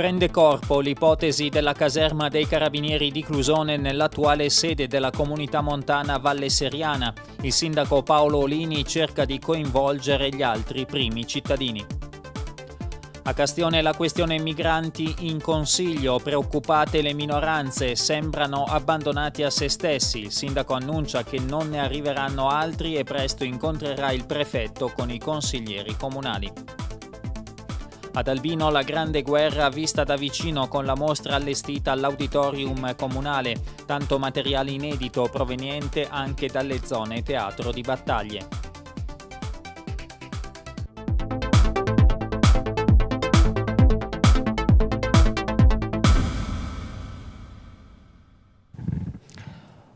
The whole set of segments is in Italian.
Prende corpo l'ipotesi della caserma dei carabinieri di Clusone nell'attuale sede della comunità montana Valle Seriana. Il sindaco Paolo Olini cerca di coinvolgere gli altri primi cittadini. A Castione la questione migranti in consiglio, preoccupate le minoranze, sembrano abbandonati a se stessi. Il sindaco annuncia che non ne arriveranno altri e presto incontrerà il prefetto con i consiglieri comunali. Ad Albino la grande guerra vista da vicino con la mostra allestita all'auditorium comunale, tanto materiale inedito proveniente anche dalle zone teatro di battaglie.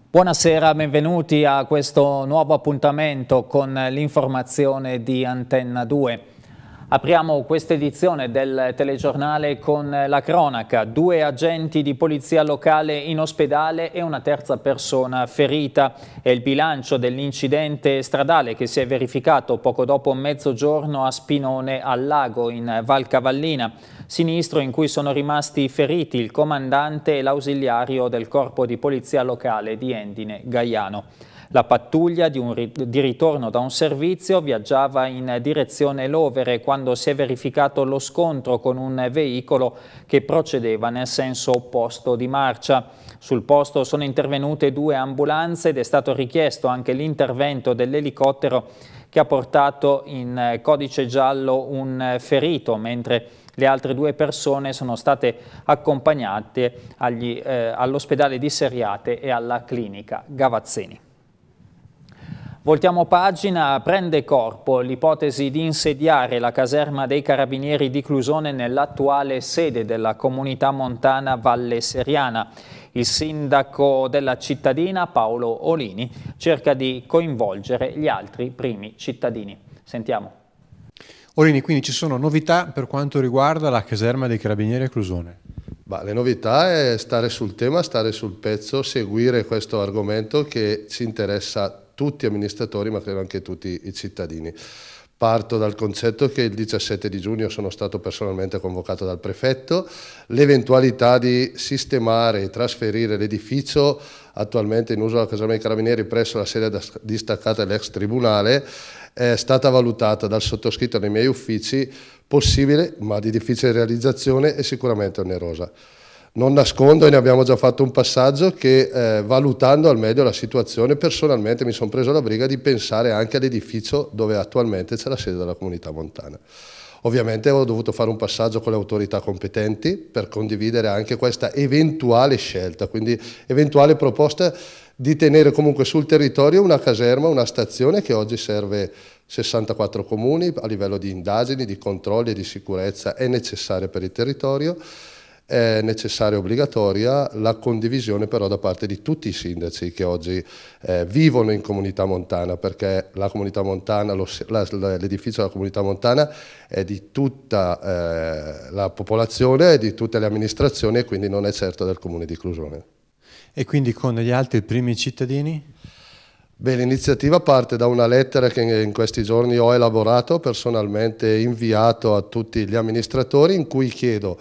Buonasera, benvenuti a questo nuovo appuntamento con l'informazione di Antenna 2. Apriamo questa edizione del telegiornale con la cronaca. Due agenti di polizia locale in ospedale e una terza persona ferita. È il bilancio dell'incidente stradale che si è verificato poco dopo mezzogiorno a Spinone al Lago in Val Cavallina. Sinistro in cui sono rimasti feriti il comandante e l'ausiliario del corpo di polizia locale di Endine Gaiano. La pattuglia di, ri di ritorno da un servizio viaggiava in direzione Lovere quando si è verificato lo scontro con un veicolo che procedeva nel senso opposto di marcia. Sul posto sono intervenute due ambulanze ed è stato richiesto anche l'intervento dell'elicottero che ha portato in codice giallo un ferito, mentre le altre due persone sono state accompagnate eh, all'ospedale di Seriate e alla clinica Gavazzeni. Voltiamo pagina, prende corpo l'ipotesi di insediare la caserma dei carabinieri di Clusone nell'attuale sede della comunità montana Valle Seriana. Il sindaco della cittadina, Paolo Olini, cerca di coinvolgere gli altri primi cittadini. Sentiamo. Olini, quindi ci sono novità per quanto riguarda la caserma dei carabinieri a Clusone? Bah, le novità è stare sul tema, stare sul pezzo, seguire questo argomento che ci interessa tutti gli amministratori, ma credo anche tutti i cittadini. Parto dal concetto che il 17 di giugno sono stato personalmente convocato dal prefetto, l'eventualità di sistemare e trasferire l'edificio attualmente in uso alla Casama dei Carabinieri presso la sede distaccata dell'ex tribunale è stata valutata dal sottoscritto nei miei uffici possibile ma di difficile realizzazione e sicuramente onerosa non nascondo, e ne abbiamo già fatto un passaggio, che eh, valutando al meglio la situazione personalmente mi sono preso la briga di pensare anche all'edificio dove attualmente c'è la sede della comunità montana. Ovviamente ho dovuto fare un passaggio con le autorità competenti per condividere anche questa eventuale scelta, quindi eventuale proposta di tenere comunque sul territorio una caserma, una stazione che oggi serve 64 comuni a livello di indagini, di controlli e di sicurezza è necessaria per il territorio è necessaria e obbligatoria la condivisione però da parte di tutti i sindaci che oggi eh, vivono in comunità montana perché la comunità montana, l'edificio della comunità montana è di tutta eh, la popolazione, è di tutte le amministrazioni e quindi non è certo del comune di Clusone. E quindi con gli altri primi cittadini? Beh, l'iniziativa parte da una lettera che in questi giorni ho elaborato, personalmente inviato a tutti gli amministratori, in cui chiedo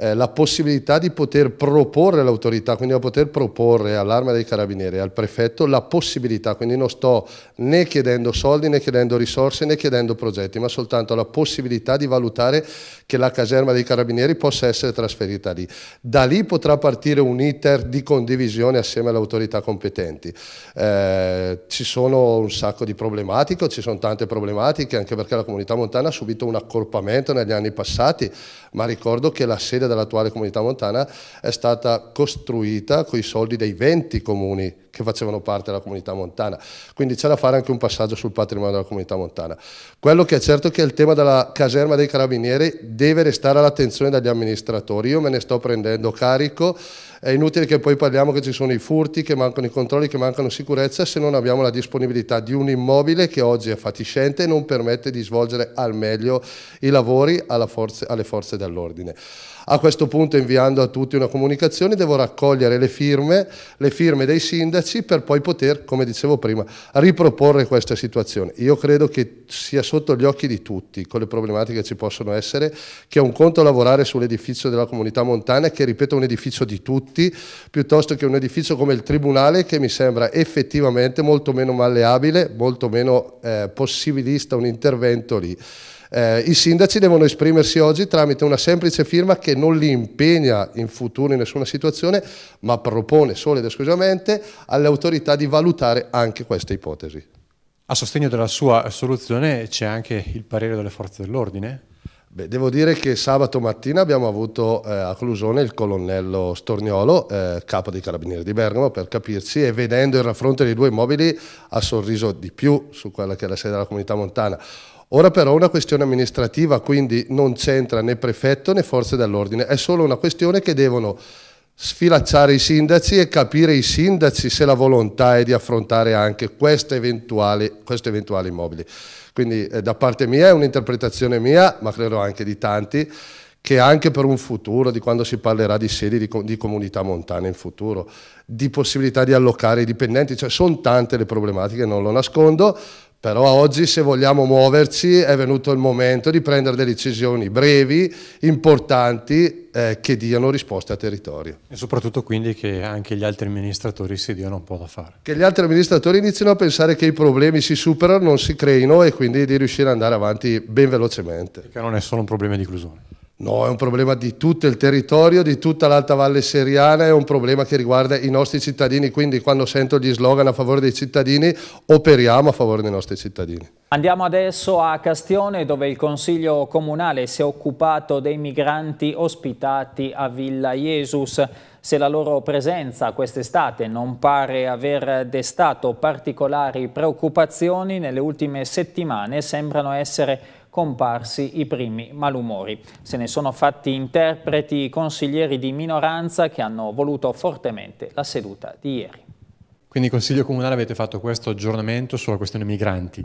eh, la possibilità di poter proporre all'autorità, quindi a poter proporre all'arma dei carabinieri, e al prefetto, la possibilità, quindi non sto né chiedendo soldi né chiedendo risorse né chiedendo progetti, ma soltanto la possibilità di valutare che la caserma dei carabinieri possa essere trasferita lì. Da lì potrà partire un iter di condivisione assieme alle autorità competenti. Eh, ci sono un sacco di problematiche, ci sono tante problematiche, anche perché la comunità montana ha subito un accorpamento negli anni passati, ma ricordo che la sede dell'attuale comunità montana è stata costruita con i soldi dei 20 comuni che facevano parte della comunità montana. Quindi c'è da fare anche un passaggio sul patrimonio della comunità montana. Quello che è certo è che il tema della caserma dei carabinieri deve restare all'attenzione degli amministratori. Io me ne sto prendendo carico. È inutile che poi parliamo che ci sono i furti, che mancano i controlli, che mancano sicurezza se non abbiamo la disponibilità di un immobile che oggi è fatiscente e non permette di svolgere al meglio i lavori forze, alle forze dell'ordine. A questo punto inviando a tutti una comunicazione devo raccogliere le firme, le firme dei sindaci per poi poter, come dicevo prima, riproporre questa situazione. Io credo che sia sotto gli occhi di tutti, con le problematiche che ci possono essere, che è un conto lavorare sull'edificio della comunità montana, che ripeto è un edificio di tutti, piuttosto che un edificio come il Tribunale, che mi sembra effettivamente molto meno malleabile, molto meno eh, possibilista un intervento lì. Eh, I sindaci devono esprimersi oggi tramite una semplice firma che non li impegna in futuro in nessuna situazione, ma propone solo ed esclusivamente alle autorità di valutare anche questa ipotesi. A sostegno della sua soluzione c'è anche il parere delle forze dell'ordine? Beh, devo dire che sabato mattina abbiamo avuto eh, a Clusone il colonnello Storniolo, eh, capo dei Carabinieri di Bergamo, per capirci, e vedendo il raffronto dei due immobili ha sorriso di più su quella che è la sede della comunità montana. Ora però è una questione amministrativa, quindi non c'entra né prefetto né forze dell'ordine, è solo una questione che devono sfilacciare i sindaci e capire i sindaci se la volontà è di affrontare anche questo eventuale, questo eventuale immobile. Quindi eh, da parte mia è un'interpretazione mia, ma credo anche di tanti, che anche per un futuro, di quando si parlerà di sedi di, com di comunità montane in futuro, di possibilità di allocare i dipendenti, cioè sono tante le problematiche, non lo nascondo, però oggi se vogliamo muoverci è venuto il momento di prendere delle decisioni brevi, importanti, eh, che diano risposte al territorio. E soprattutto quindi che anche gli altri amministratori si diano un po' da fare. Che gli altri amministratori inizino a pensare che i problemi si superano, non si creino e quindi di riuscire ad andare avanti ben velocemente. Perché non è solo un problema di inclusione. No, è un problema di tutto il territorio, di tutta l'Alta Valle Seriana, è un problema che riguarda i nostri cittadini, quindi quando sento gli slogan a favore dei cittadini, operiamo a favore dei nostri cittadini. Andiamo adesso a Castione dove il Consiglio Comunale si è occupato dei migranti ospitati a Villa Jesus. Se la loro presenza quest'estate non pare aver destato particolari preoccupazioni, nelle ultime settimane sembrano essere comparsi i primi malumori. Se ne sono fatti interpreti consiglieri di minoranza che hanno voluto fortemente la seduta di ieri. Quindi Consiglio Comunale avete fatto questo aggiornamento sulla questione migranti.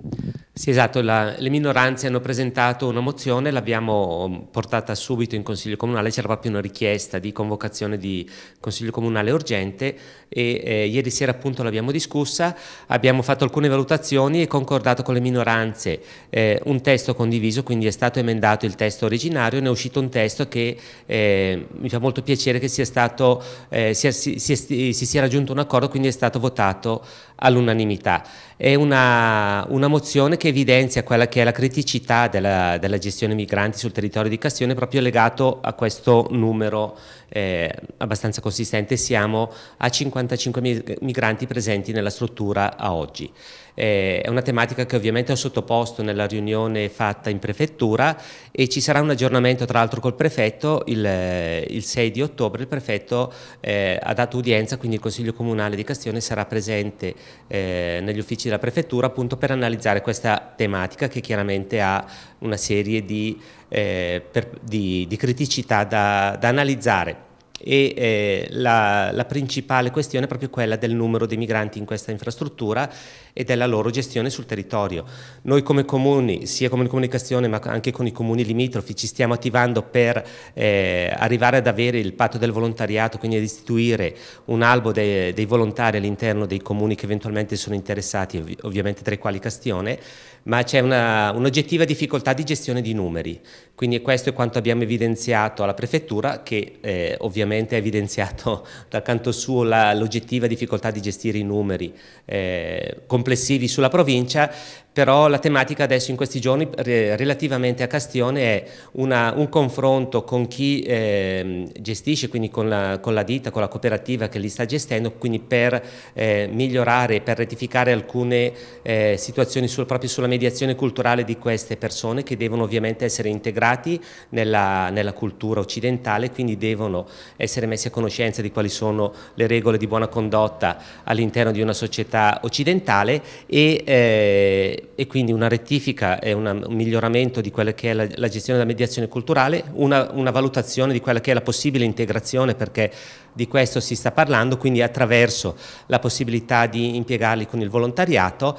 Sì, esatto, la, le minoranze hanno presentato una mozione, l'abbiamo mm, portata subito in Consiglio Comunale, c'era proprio una richiesta di convocazione di Consiglio Comunale urgente e eh, ieri sera appunto l'abbiamo discussa, abbiamo fatto alcune valutazioni e concordato con le minoranze eh, un testo condiviso, quindi è stato emendato il testo originario, ne è uscito un testo che eh, mi fa molto piacere che sia stato, eh, sia, si, si, si sia raggiunto un accordo, quindi è stato votato votato all'unanimità. È una, una, mozione che evidenzia quella che è la criticità della, della, gestione migranti sul territorio di Cassione proprio legato a questo numero eh, abbastanza consistente, siamo a 55 migranti presenti nella struttura a oggi. Eh, è una tematica che ovviamente ho sottoposto nella riunione fatta in prefettura e ci sarà un aggiornamento tra l'altro col prefetto il, eh, il, 6 di ottobre. Il prefetto eh, ha dato udienza, quindi il Consiglio Comunale di Castione sarà presente eh, negli uffici della prefettura appunto per analizzare questa tematica che chiaramente ha una serie di, eh, per, di, di criticità da, da analizzare e eh, la, la, principale questione è proprio quella del numero dei migranti in questa infrastruttura e della loro gestione sul territorio. Noi come comuni, sia come comunicazione ma anche con i comuni limitrofi, ci stiamo attivando per eh, arrivare ad avere il patto del volontariato, quindi ad istituire un albo de, dei volontari all'interno dei comuni che eventualmente sono interessati, ovviamente tra i quali Castione, ma c'è una, un'oggettiva difficoltà di gestione di numeri. Quindi questo è quanto abbiamo evidenziato alla Prefettura, che eh, ovviamente ha evidenziato dal canto suo la, l'oggettiva difficoltà di gestire i numeri eh, complessivi sulla provincia, però la tematica adesso in questi giorni relativamente a Castione è una, un confronto con chi eh, gestisce, quindi con la, con la, ditta, con la cooperativa che li sta gestendo, quindi per eh, migliorare, per rettificare alcune eh, situazioni sul, proprio sulla mediazione culturale di queste persone che devono ovviamente essere integrati nella, nella cultura occidentale, quindi devono essere messi a conoscenza di quali sono le regole di buona condotta all'interno di una società occidentale e eh, e, quindi una rettifica e una, un miglioramento di quella che è la, la gestione della mediazione culturale, una, una, valutazione di quella che è la possibile integrazione perché di questo si sta parlando, quindi attraverso la possibilità di impiegarli con il volontariato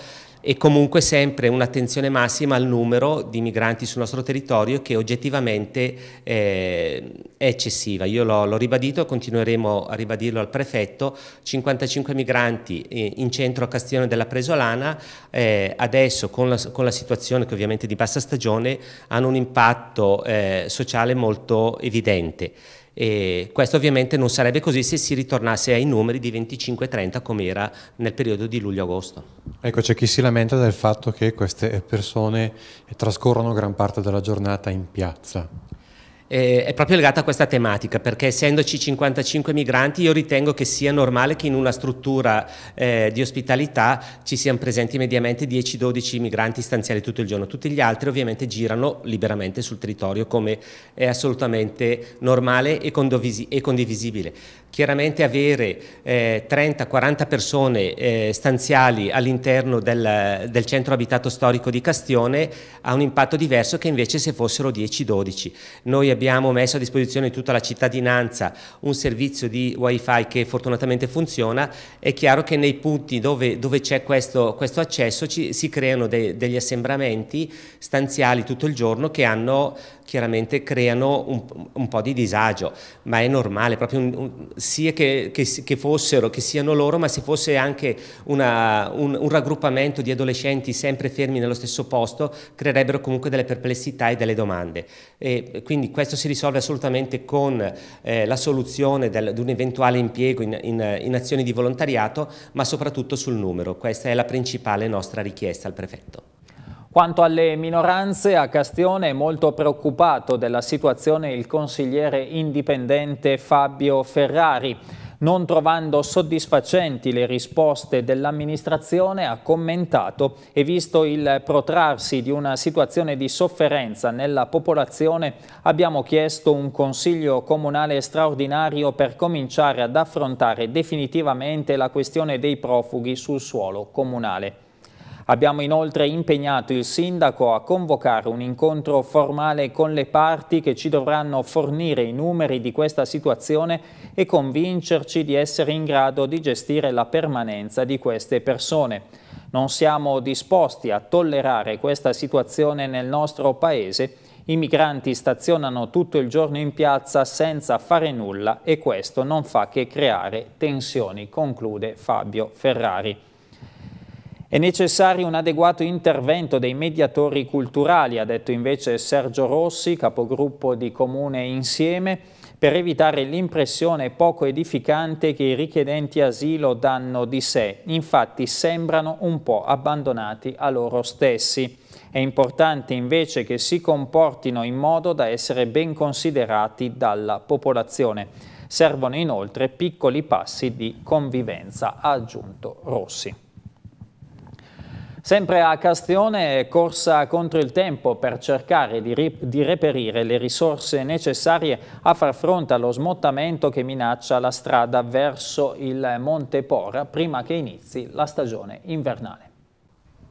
e comunque sempre un'attenzione massima al numero di migranti sul nostro territorio che oggettivamente eh, è eccessiva. Io l'ho ribadito continueremo a ribadirlo al prefetto, 55 migranti eh, in centro a Castione della Presolana eh, adesso con la, con la, situazione che ovviamente è di bassa stagione hanno un impatto eh, sociale molto evidente. E questo ovviamente non sarebbe così se si ritornasse ai numeri di 25-30 come era nel periodo di luglio-agosto. Ecco, c'è chi si lamenta del fatto che queste persone trascorrono gran parte della giornata in piazza eh, è proprio legata a questa tematica, perché essendoci 55 migranti io ritengo che sia normale che in una struttura eh, di ospitalità ci siano presenti mediamente 10-12 migranti stanziali tutto il giorno, tutti gli altri ovviamente girano liberamente sul territorio come è assolutamente normale e, condivis e condivisibile. Chiaramente avere eh, 30-40 persone eh, stanziali all'interno del, del, centro abitato storico di Castione ha un impatto diverso che invece se fossero 10-12. Noi abbiamo messo a disposizione di tutta la cittadinanza un servizio di wifi che fortunatamente funziona, è chiaro che nei punti dove, dove c'è questo, questo, accesso ci, si creano de, degli assembramenti stanziali tutto il giorno che hanno chiaramente creano un, un po' di disagio, ma è normale, proprio un, un, sia che, che, che, fossero, che siano loro, ma se fosse anche una, un, raggruppamento di adolescenti sempre fermi nello stesso posto, creerebbero comunque delle perplessità e delle domande. E quindi questo si risolve assolutamente con eh, la soluzione di un eventuale impiego in, in, in azioni di volontariato, ma soprattutto sul numero. Questa è la principale nostra richiesta al prefetto. Quanto alle minoranze, a Castione è molto preoccupato della situazione il consigliere indipendente Fabio Ferrari. Non trovando soddisfacenti le risposte dell'amministrazione, ha commentato e visto il protrarsi di una situazione di sofferenza nella popolazione, abbiamo chiesto un consiglio comunale straordinario per cominciare ad affrontare definitivamente la questione dei profughi sul suolo comunale. Abbiamo inoltre impegnato il Sindaco a convocare un incontro formale con le parti che ci dovranno fornire i numeri di questa situazione e convincerci di essere in grado di gestire la permanenza di queste persone. Non siamo disposti a tollerare questa situazione nel nostro Paese. I migranti stazionano tutto il giorno in piazza senza fare nulla e questo non fa che creare tensioni, conclude Fabio Ferrari. È necessario un adeguato intervento dei mediatori culturali, ha detto invece Sergio Rossi, capogruppo di Comune Insieme, per evitare l'impressione poco edificante che i richiedenti asilo danno di sé. Infatti sembrano un po' abbandonati a loro stessi. È importante invece che si comportino in modo da essere ben considerati dalla popolazione. Servono inoltre piccoli passi di convivenza, ha aggiunto Rossi. Sempre a Castione, corsa contro il tempo per cercare di, di, reperire le risorse necessarie a far fronte allo smottamento che minaccia la strada verso il Monte Pora prima che inizi la stagione invernale.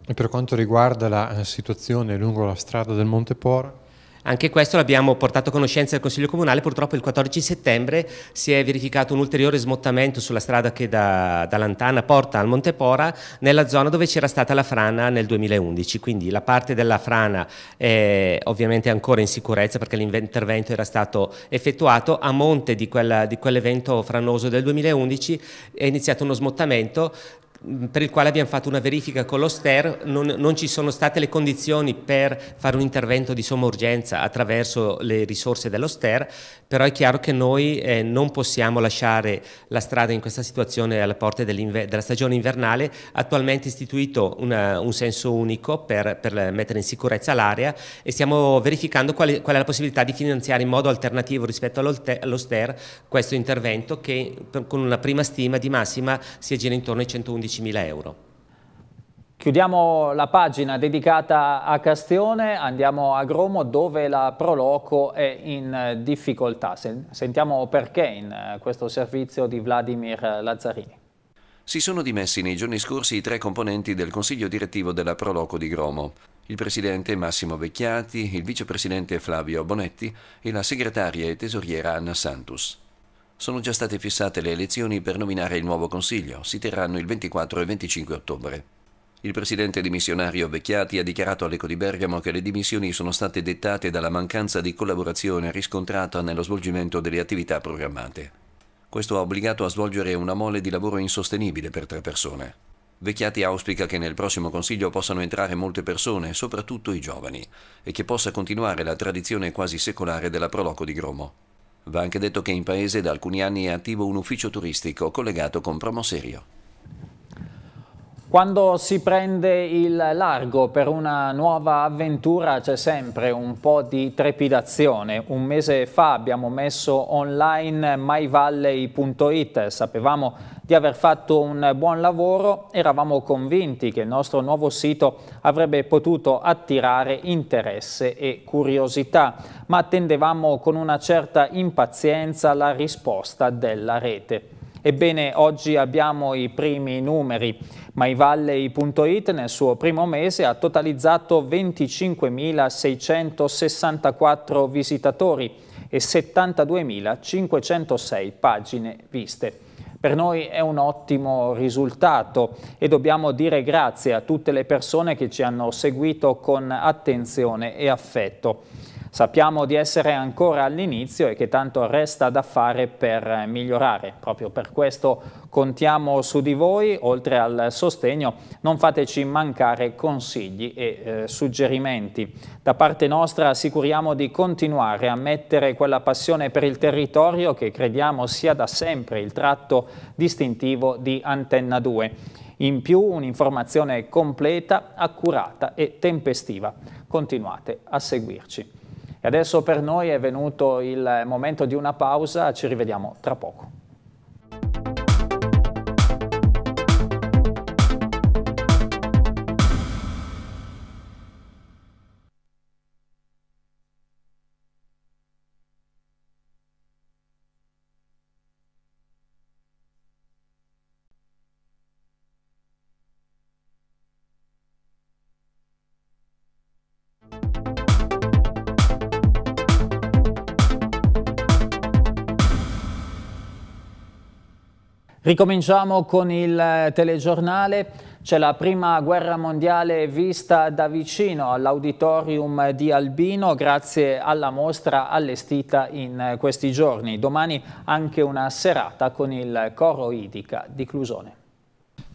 E per quanto riguarda la eh, situazione lungo la strada del Monte Pora? Anche questo l'abbiamo portato a conoscenza del Consiglio Comunale, purtroppo il 14 settembre si è verificato un ulteriore smottamento sulla strada che da, da Lantana porta al Montepora nella zona dove c'era stata la frana nel 2011, quindi la parte della frana è ovviamente ancora in sicurezza perché l'intervento era stato effettuato a monte di, quell'evento quell franoso del 2011 è iniziato uno smottamento per il quale abbiamo fatto una verifica con lo STER, non, non, ci sono state le condizioni per fare un intervento di somma urgenza attraverso le risorse dello STER, però è chiaro che noi eh, non possiamo lasciare la strada in questa situazione alla porta della stagione invernale, attualmente istituito una, un senso unico per, per mettere in sicurezza l'area e stiamo verificando qual è, qual è, la possibilità di finanziare in modo alternativo rispetto allo, allo STER questo intervento che per, con una prima stima di massima si aggira intorno ai 111 15.000 euro. Chiudiamo la pagina dedicata a Castione, andiamo a Gromo dove la Proloco è in difficoltà. Sentiamo perché in eh, questo servizio di Vladimir Lazzarini. Si sono dimessi nei giorni scorsi i tre componenti del consiglio direttivo della Proloco di Gromo, il presidente Massimo Vecchiati, il vicepresidente Flavio Bonetti e la segretaria e tesoriera Anna Santus. Sono già state fissate le elezioni per nominare il nuovo Consiglio, si terranno il 24 e 25 ottobre. Il presidente dimissionario Vecchiati ha dichiarato all'Eco di Bergamo che le dimissioni sono state dettate dalla mancanza di collaborazione riscontrata nello svolgimento delle attività programmate. Questo ha obbligato a svolgere una mole di lavoro insostenibile per tre persone. Vecchiati auspica che nel prossimo Consiglio possano entrare molte persone, soprattutto i giovani, e che possa continuare la tradizione quasi secolare della Proloco di Gromo. Va anche detto che in paese da alcuni anni è attivo un ufficio turistico collegato con Promoserio. Quando si prende il largo per una nuova avventura c'è sempre un po' di trepidazione. Un mese fa abbiamo messo online myvalley.it, sapevamo di aver fatto un buon lavoro, eravamo convinti che il nostro nuovo sito avrebbe potuto attirare interesse e curiosità, ma attendevamo con una certa impazienza la risposta della rete. Ebbene, oggi abbiamo i primi numeri. MyValley.it nel suo primo mese ha totalizzato 25.664 visitatori e 72.506 pagine viste. Per noi è un ottimo risultato e dobbiamo dire grazie a tutte le persone che ci hanno seguito con attenzione e affetto. Sappiamo di essere ancora all'inizio e che tanto resta da fare per eh, migliorare. Proprio per questo contiamo su di voi, oltre al sostegno, non fateci mancare consigli e eh, suggerimenti. Da parte nostra assicuriamo di continuare a mettere quella passione per il territorio che crediamo sia da sempre il tratto distintivo di Antenna 2. In più un'informazione completa, accurata e tempestiva. Continuate a seguirci. E adesso per noi è venuto il momento di una pausa, ci rivediamo tra poco. Ricominciamo con il eh, telegiornale. C'è la prima guerra mondiale vista da vicino all'auditorium di Albino grazie alla mostra allestita in eh, questi giorni. Domani anche una serata con il coro Idica di Clusone.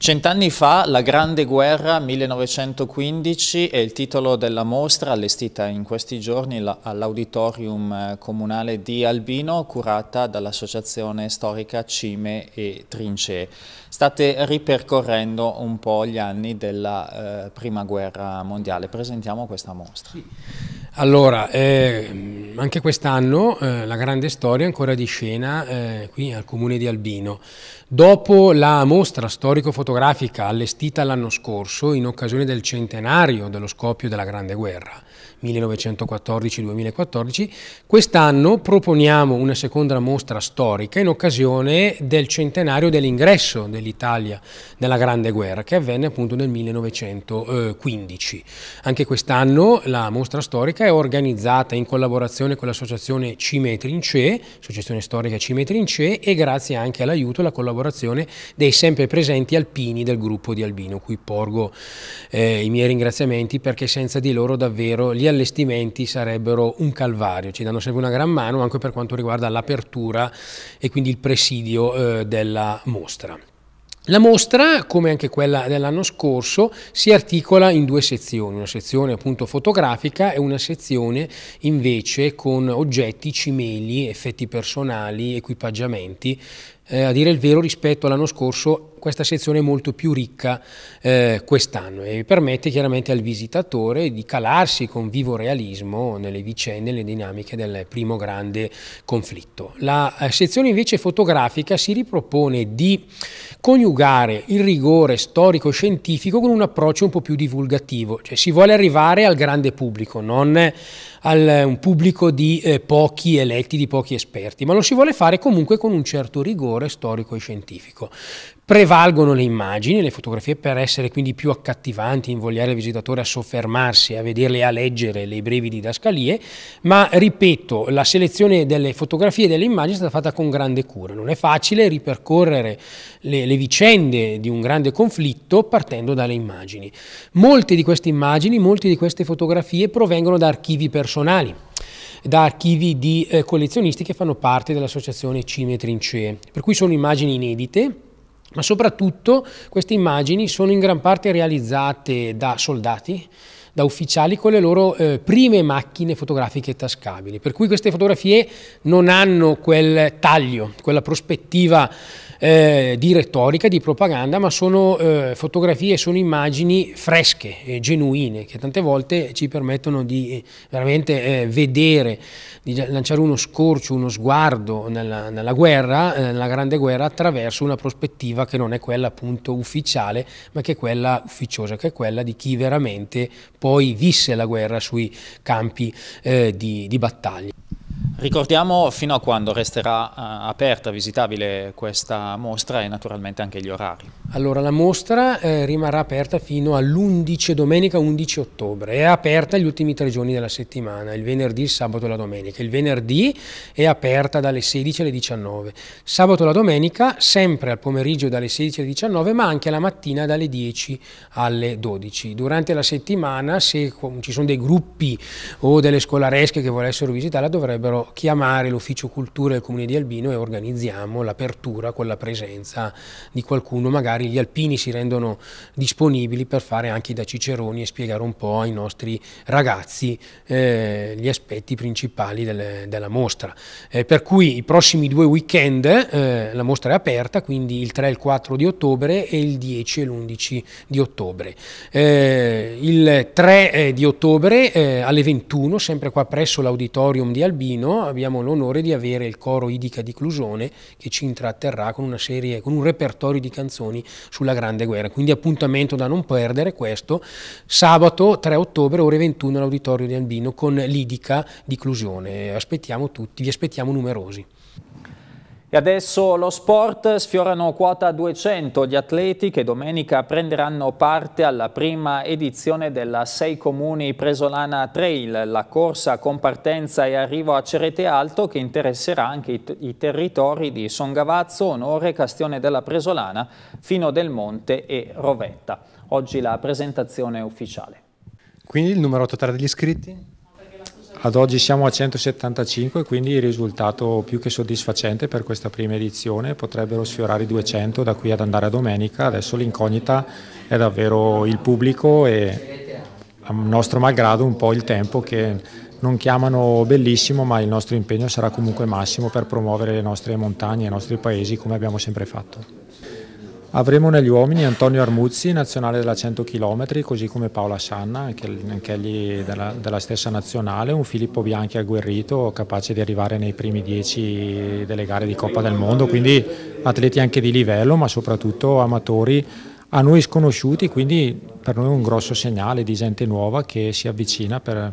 Cent'anni fa la Grande Guerra 1915 è il titolo della mostra allestita in questi giorni all'Auditorium eh, Comunale di Albino curata dall'associazione storica Cime e Trincee. State ripercorrendo un po' gli anni della eh, Prima Guerra Mondiale. Presentiamo questa mostra. Sì. Allora, eh, anche quest'anno eh, la grande storia è ancora di scena eh, qui al comune di Albino. Dopo la mostra storico-fotografica allestita l'anno scorso in occasione del centenario dello scoppio della Grande Guerra, 1914-2014. Quest'anno proponiamo una seconda mostra storica in occasione del centenario dell'ingresso dell'Italia nella Grande Guerra, che avvenne appunto nel 1915. Anche quest'anno la mostra storica è organizzata in collaborazione con l'associazione Cime Trincee, associazione storica Cime Trincee, e grazie anche all'aiuto e alla collaborazione dei sempre presenti alpini del gruppo di Albino, cui porgo eh, i miei ringraziamenti perché senza di loro davvero gli allestimenti sarebbero un calvario, ci danno sempre una gran mano anche per quanto riguarda l'apertura e quindi il presidio eh, della mostra. La mostra, come anche quella dell'anno scorso, si articola in due sezioni, una sezione appunto fotografica e una sezione invece con oggetti, cimeli, effetti personali, equipaggiamenti eh, a dire il vero rispetto all'anno scorso questa sezione è molto più ricca eh, quest'anno e permette chiaramente al visitatore di calarsi con vivo realismo nelle vicende, nelle dinamiche del primo grande conflitto. La eh, sezione invece fotografica si ripropone di coniugare il rigore storico-scientifico con un approccio un po' più divulgativo, cioè si vuole arrivare al grande pubblico, non a eh, un pubblico di eh, pochi eletti, di pochi esperti, ma lo si vuole fare comunque con un certo rigore storico e scientifico prevalgono le immagini, le fotografie per essere quindi più accattivanti, invogliare il visitatore a soffermarsi, a vederle, a leggere le brevi didascalie, ma ripeto, la selezione delle fotografie e delle immagini è stata fatta con grande cura, non è facile ripercorrere le, le vicende di un grande conflitto partendo dalle immagini. Molte di queste immagini, molte di queste fotografie provengono da archivi personali, da archivi di eh, collezionisti che fanno parte dell'associazione Cime Trincee, per cui sono immagini inedite ma soprattutto queste immagini sono in gran parte realizzate da soldati, da ufficiali con le loro eh, prime macchine fotografiche tascabili, per cui queste fotografie non hanno quel taglio, quella prospettiva eh, di retorica, di propaganda, ma sono eh, fotografie, sono immagini fresche, eh, genuine, che tante volte ci permettono di eh, veramente eh, vedere, di lanciare uno scorcio, uno sguardo nella, nella guerra, eh, nella grande guerra, attraverso una prospettiva che non è quella appunto ufficiale, ma che è quella ufficiosa, che è quella di chi veramente poi visse la guerra sui campi di, di battaglia. Ricordiamo fino a quando resterà eh, aperta, visitabile questa mostra e naturalmente anche gli orari. Allora la mostra eh, rimarrà aperta fino all'11 domenica 11 ottobre, è aperta gli ultimi tre giorni della settimana, il venerdì, il sabato e la domenica. Il venerdì è aperta dalle 16 alle 19, sabato e la domenica sempre al pomeriggio dalle 16 alle 19 ma anche la mattina dalle 10 alle 12. Durante la settimana se ci sono dei gruppi o delle scolaresche che volessero visitarla dovrebbero potrebbero chiamare l'ufficio cultura del comune di Albino e organizziamo l'apertura con la presenza di qualcuno, magari gli alpini si rendono disponibili per fare anche da ciceroni e spiegare un po' ai nostri ragazzi eh, gli aspetti principali delle, della mostra. Eh, per cui i prossimi due weekend eh, la mostra è aperta, quindi il 3 e il 4 di ottobre e il 10 e l'11 di ottobre. Eh, il 3 eh, di ottobre eh, alle 21, sempre qua presso l'auditorium di Albino, Torino abbiamo l'onore di avere il coro Idica di Clusione che ci intratterrà con, serie, con un repertorio di canzoni sulla Grande Guerra. Quindi appuntamento da non perdere questo sabato 3 ottobre ore 21 all'Auditorio di Albino con l'Idica di Clusione. Aspettiamo tutti, vi aspettiamo numerosi. E adesso lo sport, sfiorano quota 200 gli atleti che domenica prenderanno parte alla prima edizione della Sei Comuni Presolana Trail, la corsa con partenza e arrivo a Cerete Alto che interesserà anche i, i territori di Songavazzo, Onore, Castione della Presolana, Fino del Monte e Rovetta. Oggi la presentazione ufficiale. Quindi il numero totale degli iscritti? Ad oggi siamo a 175, quindi il risultato più che soddisfacente per questa prima edizione, potrebbero sfiorare i 200 da qui ad andare a domenica, adesso l'incognita è davvero il pubblico e a nostro malgrado un po' il tempo che non chiamano bellissimo, ma il nostro impegno sarà comunque massimo per promuovere le nostre montagne, i nostri paesi come abbiamo sempre fatto. Avremo negli uomini Antonio Armuzzi, nazionale della 100 km, così come Paola Sanna, anche, anche egli della, della, stessa nazionale, un Filippo Bianchi agguerrito, capace di arrivare nei primi dieci delle gare di Coppa del Mondo, quindi atleti anche di livello, ma soprattutto amatori a noi sconosciuti, quindi per noi un grosso segnale di gente nuova che si avvicina per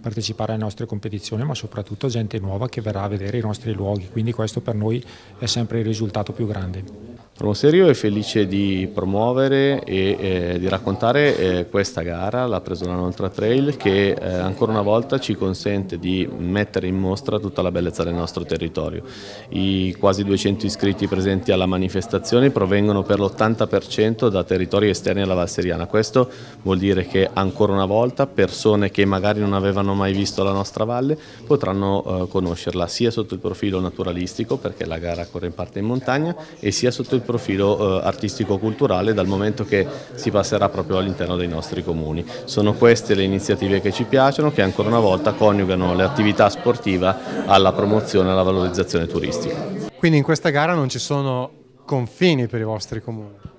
partecipare alle nostre competizioni, ma soprattutto gente nuova che verrà a vedere i nostri luoghi, quindi questo per noi è sempre il risultato più grande. Promoserio è felice di promuovere e eh, di raccontare eh, questa gara, la Presolana Ultra Trail, che eh, ancora una volta ci consente di mettere in mostra tutta la bellezza del nostro territorio. I quasi 200 iscritti presenti alla manifestazione provengono per l'80% da territori esterni alla Val Seriana. Questo vuol dire che ancora una volta persone che magari non avevano mai visto la nostra valle potranno eh, conoscerla sia sotto il profilo naturalistico, perché la gara corre in parte in montagna, e sia sotto il profilo eh, artistico-culturale dal momento che si passerà proprio all'interno dei nostri comuni. Sono queste le iniziative che ci piacciono che ancora una volta coniugano l'attività sportiva alla promozione e alla valorizzazione turistica. Quindi in questa gara non ci sono confini per i vostri comuni?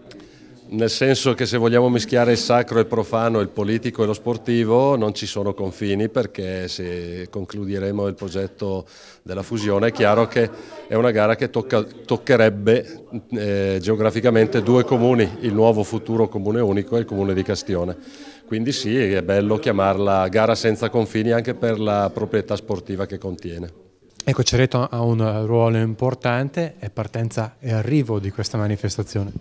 nel senso che se vogliamo mischiare il sacro, e il profano, il politico e lo sportivo non ci sono confini perché se concluderemo il progetto della fusione è chiaro che è una gara che tocca, toccherebbe eh, geograficamente due comuni, il nuovo futuro comune unico e il comune di Castione. Quindi sì, è bello chiamarla gara senza confini anche per la proprietà sportiva che contiene. Ecco, Cereto ha un eh, ruolo importante, è partenza e arrivo di questa manifestazione.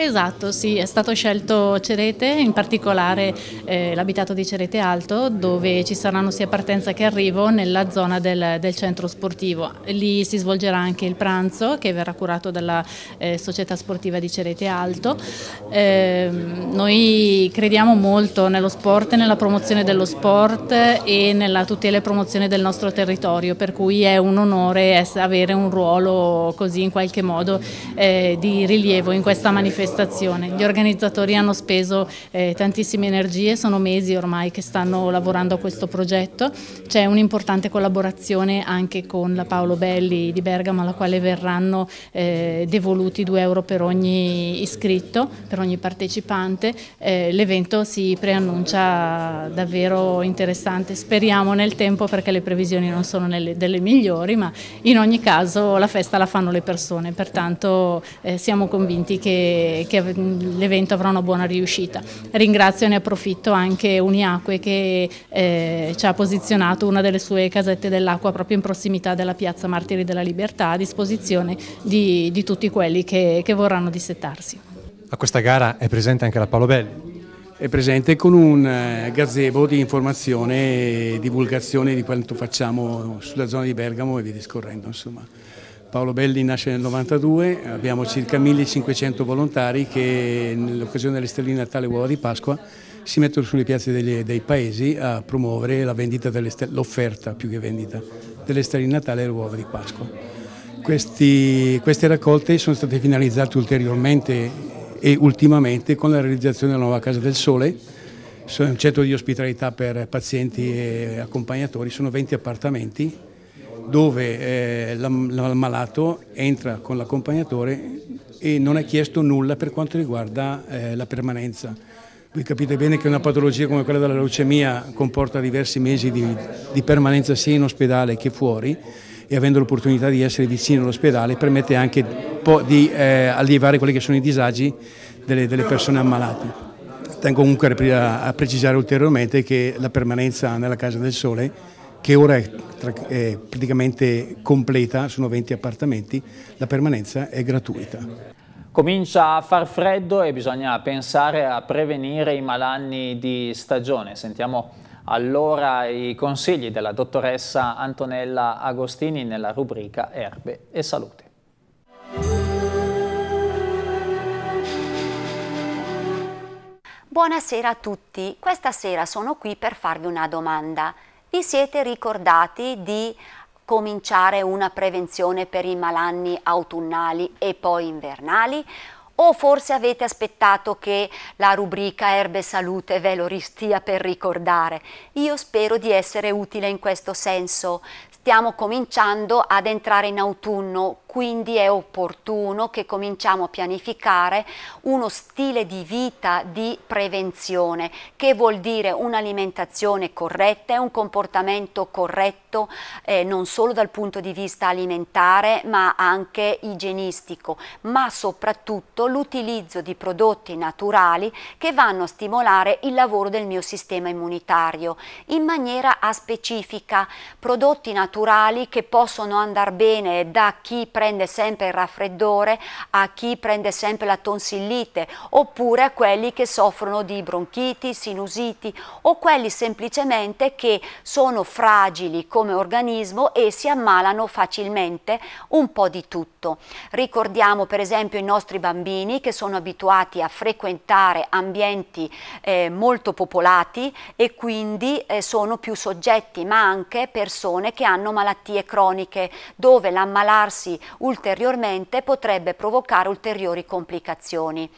Esatto, sì, è stato scelto Cerete, in particolare eh, l'abitato di Cerete Alto, dove ci saranno sia partenza che arrivo nella zona del, del, centro sportivo. Lì si svolgerà anche il pranzo che verrà curato dalla eh, società sportiva di Cerete Alto. Eh, noi crediamo molto nello sport, nella promozione dello sport e nella tutela e promozione del nostro territorio, per cui è è un onore avere un ruolo così in qualche modo eh, di rilievo in questa manifestazione. Gli organizzatori hanno speso eh, tantissime energie, sono mesi ormai che stanno lavorando a questo progetto, c'è un'importante collaborazione anche con la Paolo Belli di Bergamo alla quale verranno eh, devoluti 2 euro per ogni iscritto, per ogni partecipante, eh, l'evento si preannuncia davvero interessante, speriamo nel tempo perché le previsioni non sono nelle, delle migliori migliori, ma in ogni caso la festa la fanno le persone, pertanto eh, siamo convinti che, che l'evento avrà una buona riuscita. Ringrazio e ne approfitto anche Uniacque che eh, ci ha posizionato una delle sue casette dell'acqua proprio in prossimità della piazza Martiri della Libertà a disposizione di, di tutti quelli che, che vorranno dissettarsi. A questa gara è presente anche la Paolo Belli è presente con un eh, gazebo di informazione e divulgazione di quanto facciamo sulla zona di Bergamo e via discorrendo. Insomma. Paolo Belli nasce nel 92, abbiamo circa 1500 volontari che nell'occasione delle stelline Natale e Uova di Pasqua si mettono sulle piazze degli, dei paesi a promuovere l'offerta più che vendita delle stelline Natale e le uova di Pasqua. Questi, queste raccolte sono state finalizzate ulteriormente e ultimamente con la realizzazione della nuova Casa del Sole, un centro di ospitalità per pazienti e accompagnatori, sono 20 appartamenti dove eh, il malato entra con l'accompagnatore e non è chiesto nulla per quanto riguarda eh, la permanenza. Voi capite bene che una patologia come quella della leucemia comporta diversi mesi di, di permanenza sia in ospedale che fuori e avendo l'opportunità di essere vicino all'ospedale permette anche un po' di eh, alleviare quelli che sono i disagi delle, delle persone ammalate. Tengo comunque a, a precisare ulteriormente che la permanenza nella Casa del Sole, che ora è, tra, è praticamente completa, sono 20 appartamenti, la permanenza è gratuita. Comincia a far freddo e bisogna pensare a prevenire i malanni di stagione. Sentiamo allora i consigli della dottoressa Antonella Agostini nella rubrica Erbe e Salute. Buonasera a tutti, questa sera sono qui per farvi una domanda. Vi siete ricordati di cominciare una prevenzione per i malanni autunnali e poi invernali? o forse avete aspettato che la rubrica Erbe Salute ve lo ristia per ricordare. Io spero di essere utile in questo senso. Stiamo cominciando ad entrare in autunno quindi è opportuno che cominciamo a pianificare uno stile di vita di prevenzione, che vuol dire un'alimentazione corretta e un comportamento corretto eh, non solo dal punto di vista alimentare ma anche igienistico, ma soprattutto l'utilizzo di prodotti naturali che vanno a stimolare il lavoro del mio sistema immunitario in maniera a specifica, prodotti naturali che possono andare bene da chi prende sempre il raffreddore, a chi prende sempre la tonsillite, oppure a quelli che soffrono di bronchiti, sinusiti o quelli semplicemente che sono fragili come organismo e si ammalano facilmente un po' di tutto. Ricordiamo per esempio i nostri bambini che sono abituati a frequentare ambienti eh, molto popolati e quindi eh, sono più soggetti, ma anche persone che hanno malattie croniche, dove l'ammalarsi ulteriormente potrebbe provocare ulteriori complicazioni.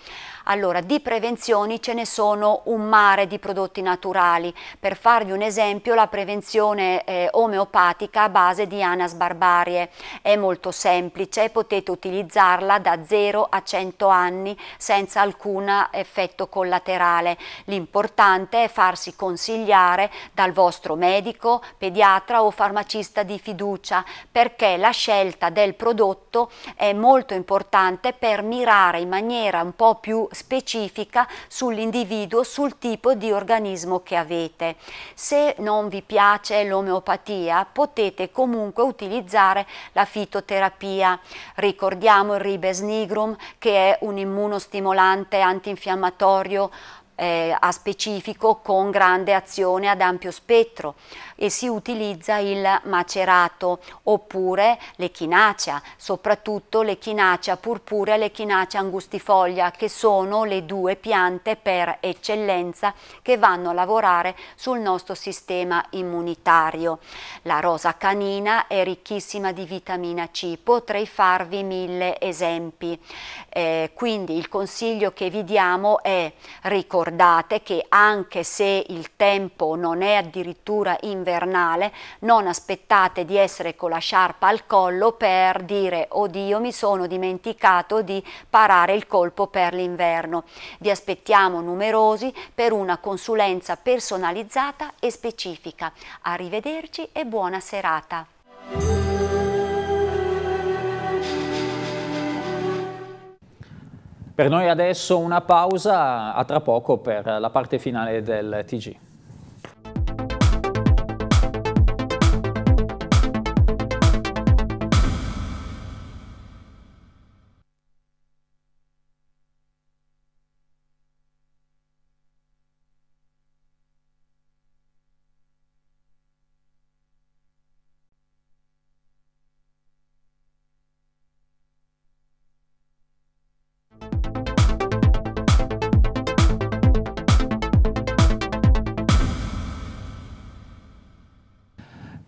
Allora, di prevenzioni ce ne sono un mare di prodotti naturali. Per farvi un esempio, la prevenzione eh, omeopatica a base di Anas barbarie è molto semplice potete utilizzarla da 0 a 100 anni senza alcun effetto collaterale. L'importante è farsi consigliare dal vostro medico, pediatra o farmacista di fiducia perché la scelta del prodotto è molto importante per mirare in maniera un po' più specifica sull'individuo, sul tipo di organismo che avete. Se non vi piace l'omeopatia potete comunque utilizzare la fitoterapia. Ricordiamo il ribes nigrum che è un immunostimolante antinfiammatorio eh, a specifico con grande azione ad ampio spettro e si utilizza il macerato oppure l'echinacea, soprattutto l'echinacea purpurea e l'echinacea angustifoglia che sono le due piante per eccellenza che vanno a lavorare sul nostro sistema immunitario. La rosa canina è ricchissima di vitamina C, potrei farvi mille esempi. Eh, quindi il consiglio che vi diamo è ricordate che anche se il tempo non è addirittura inverno, invernale, non aspettate di essere con la sciarpa al collo per dire oddio mi sono dimenticato di parare il colpo per l'inverno. Vi aspettiamo numerosi per una consulenza personalizzata e specifica. Arrivederci e buona serata. Per noi adesso una pausa, a tra poco per la parte finale del TG.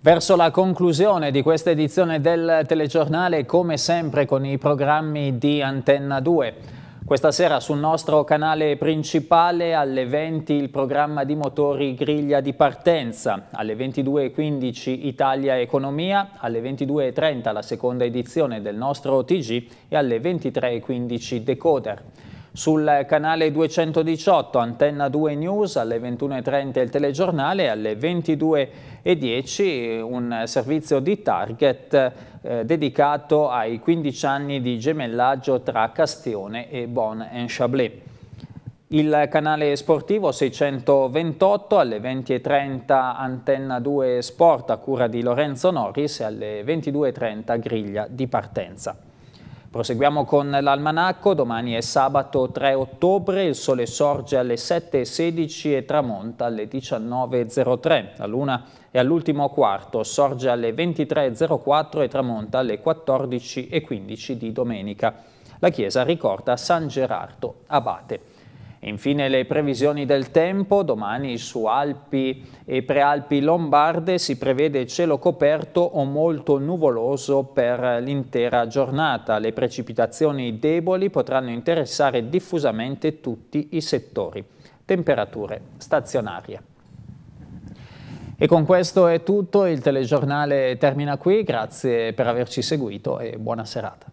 Verso la conclusione di questa edizione del telegiornale, come sempre con i programmi di Antenna 2. Questa sera sul nostro canale principale alle 20 il programma di motori griglia di partenza, alle 22.15 Italia Economia, alle 22.30 la seconda edizione del nostro TG e alle 23.15 Decoder sul canale 218 Antenna 2 News alle 21.30 il telegiornale e alle 22.10 un servizio di target eh, dedicato ai 15 anni di gemellaggio tra Castione e Bonn en Chablais. Il canale sportivo 628 alle 20.30 Antenna 2 Sport a cura di Lorenzo Norris e alle 22.30 Griglia di partenza. Proseguiamo con l'almanacco, domani è sabato 3 ottobre, il sole sorge alle 7.16 e tramonta alle 19.03. La luna è all'ultimo quarto, sorge alle 23.04 e tramonta alle 14.15 di domenica. La chiesa ricorda San Gerardo Abate. E infine le previsioni del tempo, domani su Alpi e Prealpi Lombarde si prevede cielo coperto o molto nuvoloso per l'intera giornata. Le precipitazioni deboli potranno interessare diffusamente tutti i settori. Temperature stazionarie. E con questo è tutto, il telegiornale termina qui, grazie per averci seguito e buona serata.